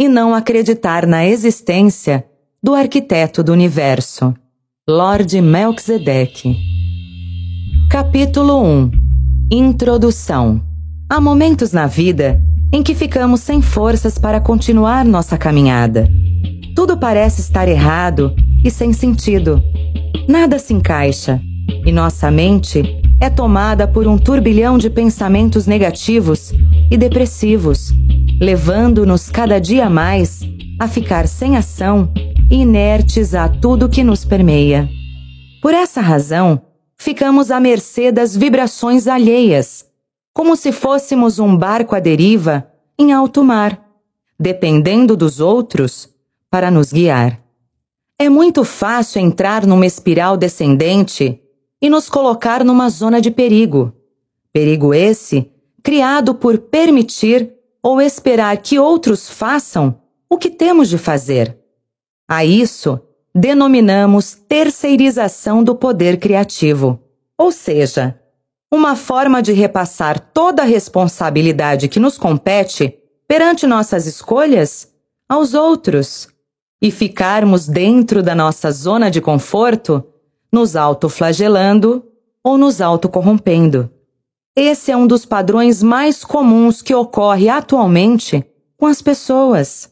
e não acreditar na existência do arquiteto do universo, Lord Melchizedek. Capítulo 1 Introdução Há momentos na vida em que ficamos sem forças para continuar nossa caminhada. Tudo parece estar errado e sem sentido. Nada se encaixa e nossa mente é tomada por um turbilhão de pensamentos negativos e depressivos, levando-nos cada dia mais a ficar sem ação e inertes a tudo que nos permeia. Por essa razão, ficamos à mercê das vibrações alheias, como se fôssemos um barco à deriva em alto mar, dependendo dos outros para nos guiar. É muito fácil entrar numa espiral descendente e nos colocar numa zona de perigo. Perigo esse criado por permitir ou esperar que outros façam o que temos de fazer. A isso denominamos terceirização do poder criativo, ou seja, uma forma de repassar toda a responsabilidade que nos compete perante nossas escolhas aos outros e ficarmos dentro da nossa zona de conforto nos autoflagelando ou nos autocorrompendo. Esse é um dos padrões mais comuns que ocorre atualmente com as pessoas.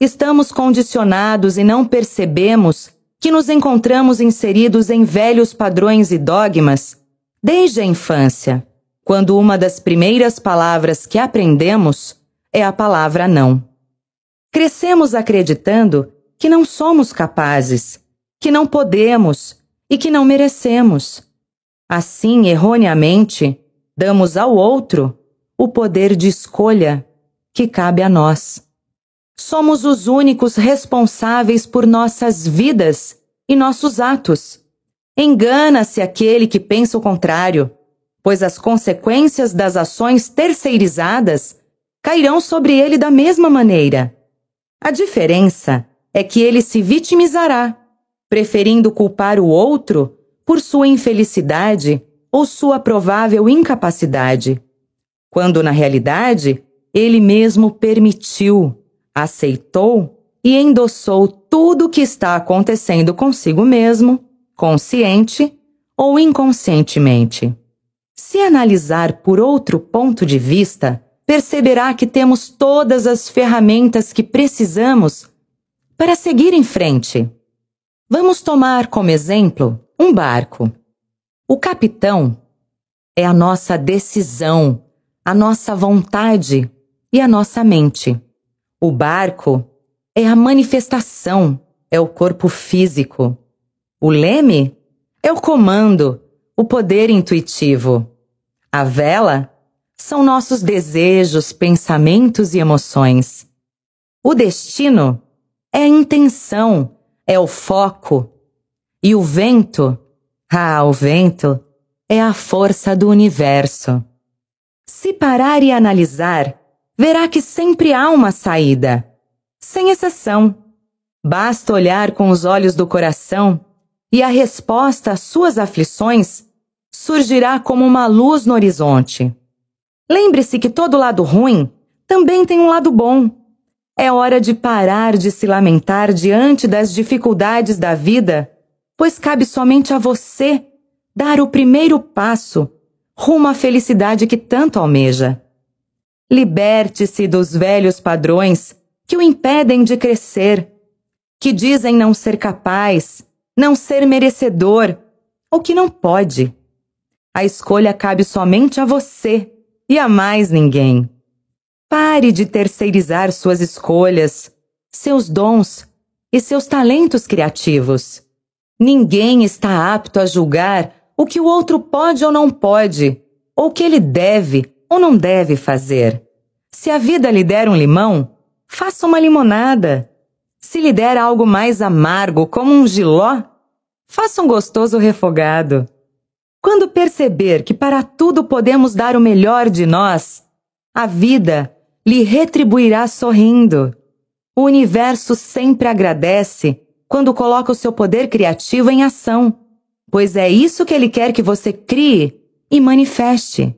Estamos condicionados e não percebemos que nos encontramos inseridos em velhos padrões e dogmas desde a infância, quando uma das primeiras palavras que aprendemos é a palavra não. Crescemos acreditando que não somos capazes, que não podemos, e que não merecemos. Assim, erroneamente, damos ao outro o poder de escolha que cabe a nós. Somos os únicos responsáveis por nossas vidas e nossos atos. Engana-se aquele que pensa o contrário, pois as consequências das ações terceirizadas cairão sobre ele da mesma maneira. A diferença é que ele se vitimizará preferindo culpar o outro por sua infelicidade ou sua provável incapacidade, quando na realidade ele mesmo permitiu, aceitou e endossou tudo o que está acontecendo consigo mesmo, consciente ou inconscientemente. Se analisar por outro ponto de vista, perceberá que temos todas as ferramentas que precisamos para seguir em frente. Vamos tomar como exemplo um barco. O capitão é a nossa decisão, a nossa vontade e a nossa mente. O barco é a manifestação, é o corpo físico. O leme é o comando, o poder intuitivo. A vela são nossos desejos, pensamentos e emoções. O destino é a intenção, é o foco. E o vento, ah, o vento, é a força do universo. Se parar e analisar, verá que sempre há uma saída, sem exceção. Basta olhar com os olhos do coração e a resposta às suas aflições surgirá como uma luz no horizonte. Lembre-se que todo lado ruim também tem um lado bom. É hora de parar de se lamentar diante das dificuldades da vida, pois cabe somente a você dar o primeiro passo rumo à felicidade que tanto almeja. Liberte-se dos velhos padrões que o impedem de crescer, que dizem não ser capaz, não ser merecedor ou que não pode. A escolha cabe somente a você e a mais ninguém. Pare de terceirizar suas escolhas, seus dons e seus talentos criativos. Ninguém está apto a julgar o que o outro pode ou não pode, ou que ele deve ou não deve fazer. Se a vida lhe der um limão, faça uma limonada. Se lhe der algo mais amargo, como um giló, faça um gostoso refogado. Quando perceber que para tudo podemos dar o melhor de nós, a vida lhe retribuirá sorrindo. O universo sempre agradece quando coloca o seu poder criativo em ação, pois é isso que ele quer que você crie e manifeste.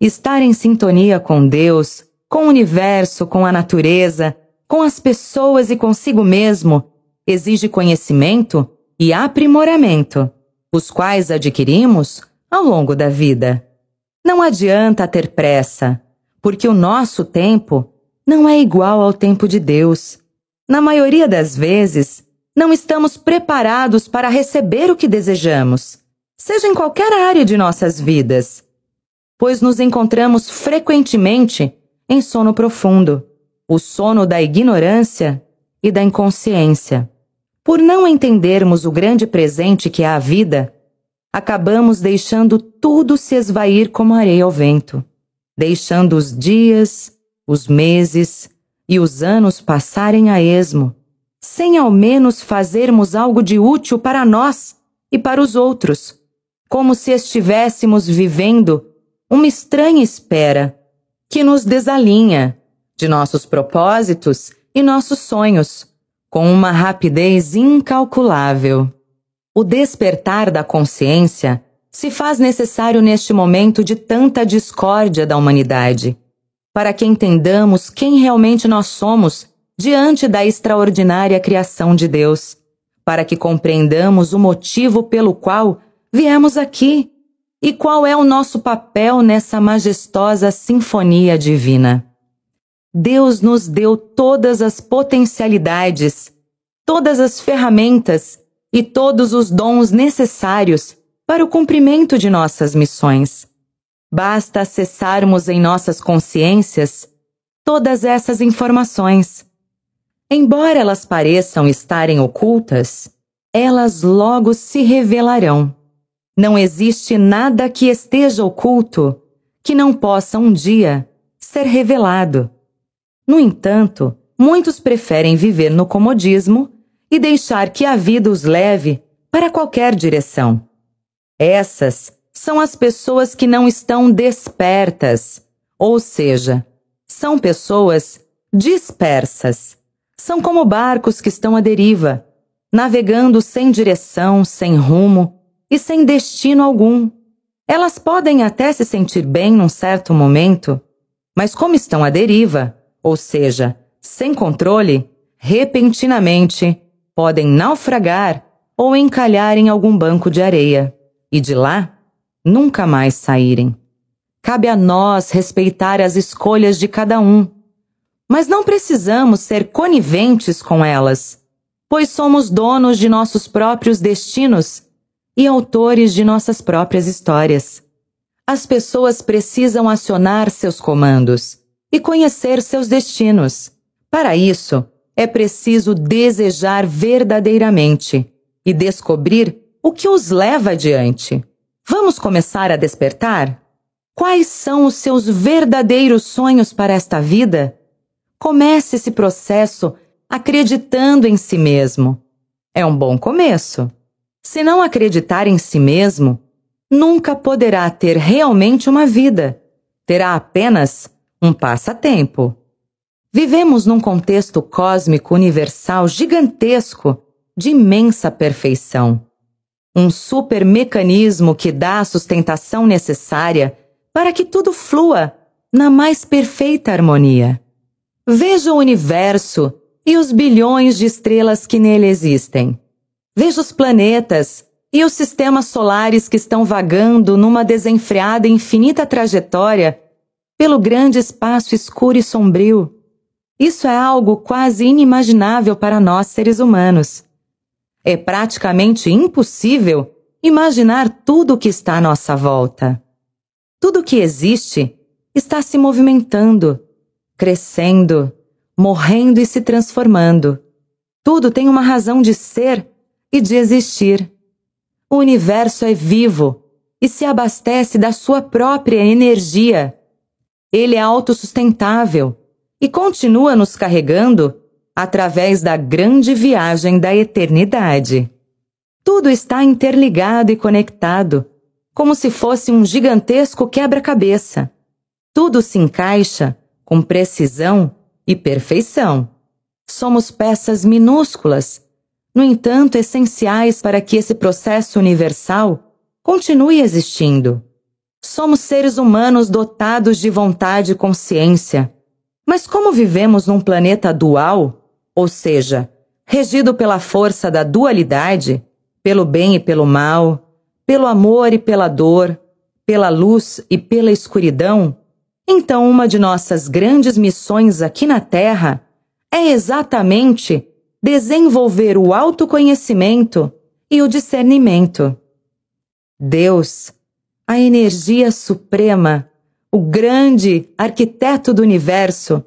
Estar em sintonia com Deus, com o universo, com a natureza, com as pessoas e consigo mesmo exige conhecimento e aprimoramento, os quais adquirimos ao longo da vida. Não adianta ter pressa porque o nosso tempo não é igual ao tempo de Deus. Na maioria das vezes, não estamos preparados para receber o que desejamos, seja em qualquer área de nossas vidas, pois nos encontramos frequentemente em sono profundo, o sono da ignorância e da inconsciência. Por não entendermos o grande presente que é a vida, acabamos deixando tudo se esvair como areia ao vento deixando os dias, os meses e os anos passarem a esmo, sem ao menos fazermos algo de útil para nós e para os outros, como se estivéssemos vivendo uma estranha espera que nos desalinha de nossos propósitos e nossos sonhos, com uma rapidez incalculável. O despertar da consciência se faz necessário neste momento de tanta discórdia da humanidade, para que entendamos quem realmente nós somos diante da extraordinária criação de Deus, para que compreendamos o motivo pelo qual viemos aqui e qual é o nosso papel nessa majestosa sinfonia divina. Deus nos deu todas as potencialidades, todas as ferramentas e todos os dons necessários para o cumprimento de nossas missões. Basta acessarmos em nossas consciências todas essas informações. Embora elas pareçam estarem ocultas, elas logo se revelarão. Não existe nada que esteja oculto que não possa um dia ser revelado. No entanto, muitos preferem viver no comodismo e deixar que a vida os leve para qualquer direção. Essas são as pessoas que não estão despertas, ou seja, são pessoas dispersas. São como barcos que estão à deriva, navegando sem direção, sem rumo e sem destino algum. Elas podem até se sentir bem num certo momento, mas como estão à deriva, ou seja, sem controle, repentinamente podem naufragar ou encalhar em algum banco de areia e de lá nunca mais saírem. Cabe a nós respeitar as escolhas de cada um, mas não precisamos ser coniventes com elas, pois somos donos de nossos próprios destinos e autores de nossas próprias histórias. As pessoas precisam acionar seus comandos e conhecer seus destinos. Para isso, é preciso desejar verdadeiramente e descobrir o que os leva adiante? Vamos começar a despertar? Quais são os seus verdadeiros sonhos para esta vida? Comece esse processo acreditando em si mesmo. É um bom começo. Se não acreditar em si mesmo, nunca poderá ter realmente uma vida. Terá apenas um passatempo. Vivemos num contexto cósmico universal gigantesco de imensa perfeição um super mecanismo que dá a sustentação necessária para que tudo flua na mais perfeita harmonia. Veja o universo e os bilhões de estrelas que nele existem. Veja os planetas e os sistemas solares que estão vagando numa desenfreada e infinita trajetória pelo grande espaço escuro e sombrio. Isso é algo quase inimaginável para nós seres humanos é praticamente impossível imaginar tudo o que está à nossa volta. Tudo o que existe está se movimentando, crescendo, morrendo e se transformando. Tudo tem uma razão de ser e de existir. O universo é vivo e se abastece da sua própria energia. Ele é autossustentável e continua nos carregando através da grande viagem da eternidade. Tudo está interligado e conectado, como se fosse um gigantesco quebra-cabeça. Tudo se encaixa com precisão e perfeição. Somos peças minúsculas, no entanto essenciais para que esse processo universal continue existindo. Somos seres humanos dotados de vontade e consciência. Mas como vivemos num planeta dual, ou seja, regido pela força da dualidade, pelo bem e pelo mal, pelo amor e pela dor, pela luz e pela escuridão, então uma de nossas grandes missões aqui na Terra é exatamente desenvolver o autoconhecimento e o discernimento. Deus, a energia suprema, o grande arquiteto do universo,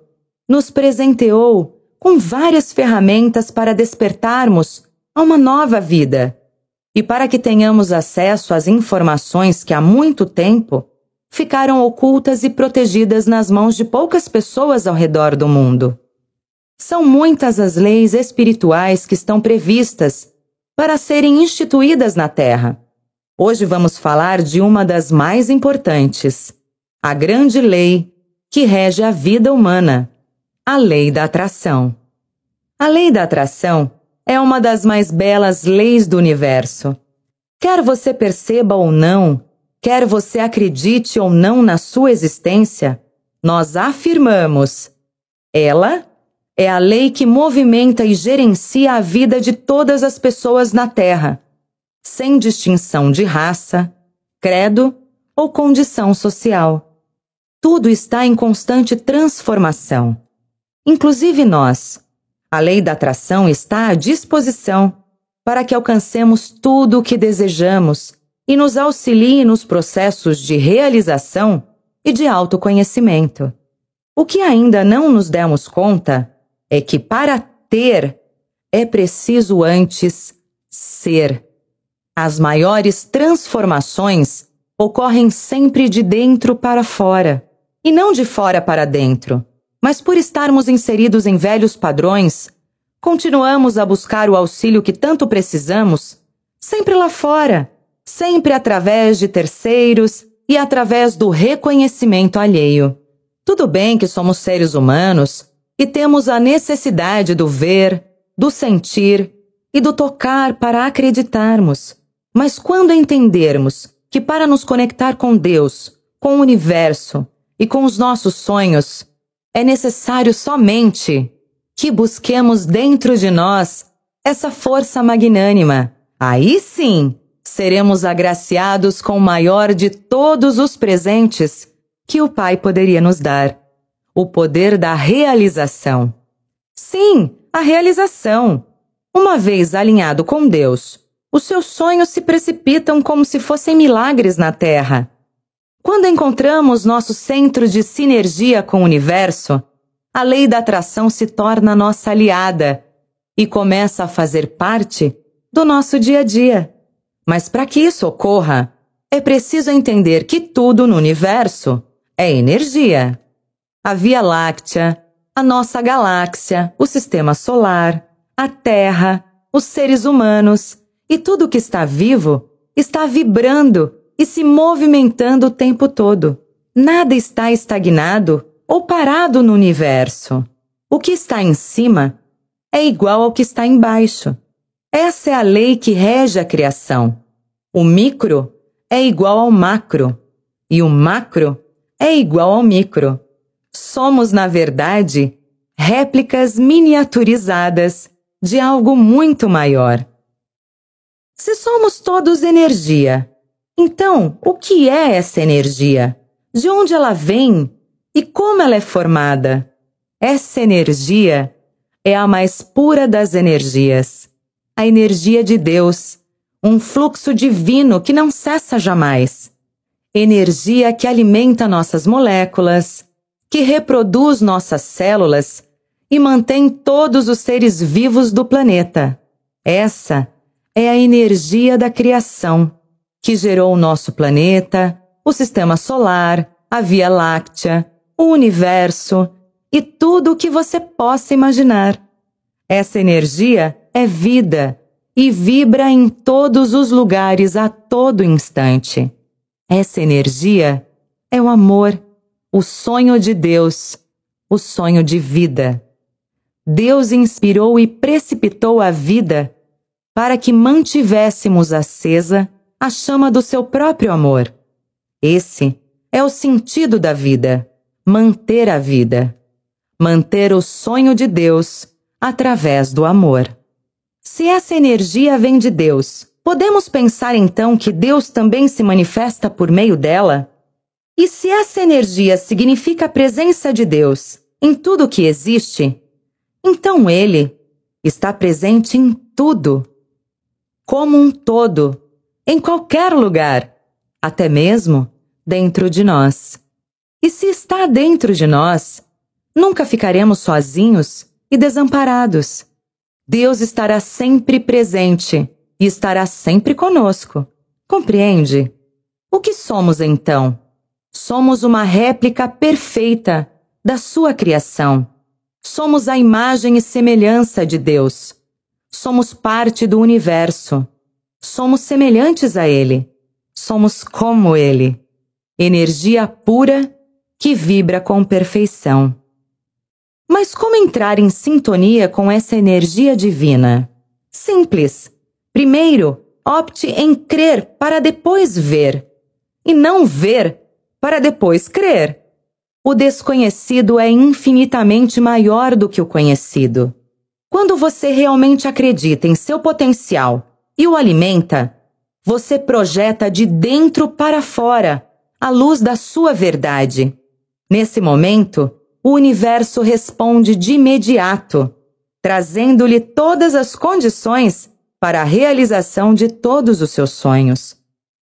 nos presenteou com várias ferramentas para despertarmos a uma nova vida e para que tenhamos acesso às informações que há muito tempo ficaram ocultas e protegidas nas mãos de poucas pessoas ao redor do mundo. São muitas as leis espirituais que estão previstas para serem instituídas na Terra. Hoje vamos falar de uma das mais importantes, a Grande Lei que rege a vida humana a lei da atração. A lei da atração é uma das mais belas leis do universo. Quer você perceba ou não, quer você acredite ou não na sua existência, nós afirmamos: ela é a lei que movimenta e gerencia a vida de todas as pessoas na Terra, sem distinção de raça, credo ou condição social. Tudo está em constante transformação inclusive nós. A lei da atração está à disposição para que alcancemos tudo o que desejamos e nos auxilie nos processos de realização e de autoconhecimento. O que ainda não nos demos conta é que para ter é preciso antes ser. As maiores transformações ocorrem sempre de dentro para fora e não de fora para dentro. Mas por estarmos inseridos em velhos padrões, continuamos a buscar o auxílio que tanto precisamos, sempre lá fora, sempre através de terceiros e através do reconhecimento alheio. Tudo bem que somos seres humanos e temos a necessidade do ver, do sentir e do tocar para acreditarmos. Mas quando entendermos que para nos conectar com Deus, com o universo e com os nossos sonhos, é necessário somente que busquemos dentro de nós essa força magnânima. Aí sim, seremos agraciados com o maior de todos os presentes que o Pai poderia nos dar: o poder da realização. Sim, a realização. Uma vez alinhado com Deus, os seus sonhos se precipitam como se fossem milagres na terra. Quando encontramos nosso centro de sinergia com o universo, a lei da atração se torna nossa aliada e começa a fazer parte do nosso dia a dia. Mas para que isso ocorra, é preciso entender que tudo no universo é energia. A Via Láctea, a nossa galáxia, o sistema solar, a Terra, os seres humanos e tudo que está vivo está vibrando e se movimentando o tempo todo. Nada está estagnado ou parado no universo. O que está em cima é igual ao que está embaixo. Essa é a lei que rege a criação. O micro é igual ao macro e o macro é igual ao micro. Somos, na verdade, réplicas miniaturizadas de algo muito maior. Se somos todos energia então, o que é essa energia? De onde ela vem e como ela é formada? Essa energia é a mais pura das energias, a energia de Deus, um fluxo divino que não cessa jamais. Energia que alimenta nossas moléculas, que reproduz nossas células e mantém todos os seres vivos do planeta. Essa é a energia da criação que gerou o nosso planeta, o sistema solar, a Via Láctea, o universo e tudo o que você possa imaginar. Essa energia é vida e vibra em todos os lugares a todo instante. Essa energia é o amor, o sonho de Deus, o sonho de vida. Deus inspirou e precipitou a vida para que mantivéssemos acesa a chama do seu próprio amor. Esse é o sentido da vida, manter a vida, manter o sonho de Deus através do amor. Se essa energia vem de Deus, podemos pensar então que Deus também se manifesta por meio dela? E se essa energia significa a presença de Deus em tudo que existe, então Ele está presente em tudo, como um todo em qualquer lugar, até mesmo dentro de nós. E se está dentro de nós, nunca ficaremos sozinhos e desamparados. Deus estará sempre presente e estará sempre conosco. Compreende? O que somos então? Somos uma réplica perfeita da sua criação. Somos a imagem e semelhança de Deus. Somos parte do universo. Somos semelhantes a Ele. Somos como Ele. Energia pura que vibra com perfeição. Mas como entrar em sintonia com essa energia divina? Simples. Primeiro, opte em crer para depois ver, e não ver para depois crer. O desconhecido é infinitamente maior do que o conhecido. Quando você realmente acredita em seu potencial e o alimenta, você projeta de dentro para fora a luz da sua verdade. Nesse momento, o universo responde de imediato, trazendo-lhe todas as condições para a realização de todos os seus sonhos.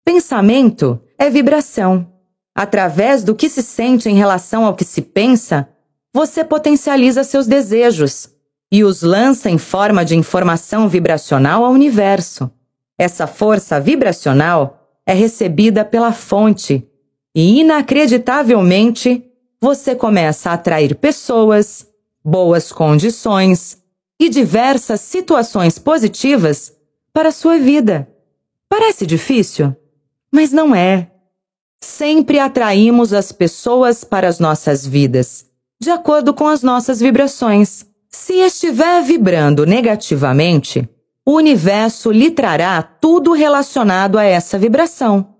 Pensamento é vibração. Através do que se sente em relação ao que se pensa, você potencializa seus desejos, e os lança em forma de informação vibracional ao universo. Essa força vibracional é recebida pela fonte e, inacreditavelmente, você começa a atrair pessoas, boas condições e diversas situações positivas para a sua vida. Parece difícil, mas não é. Sempre atraímos as pessoas para as nossas vidas, de acordo com as nossas vibrações. Se estiver vibrando negativamente, o universo lhe trará tudo relacionado a essa vibração.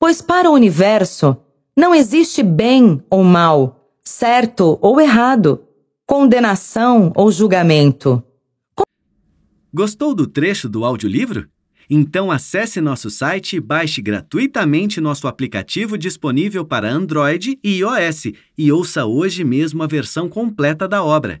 Pois para o universo não existe bem ou mal, certo ou errado, condenação ou julgamento. Gostou do trecho do audiolivro? Então acesse nosso site e baixe gratuitamente nosso aplicativo disponível para Android e iOS e ouça hoje mesmo a versão completa da obra.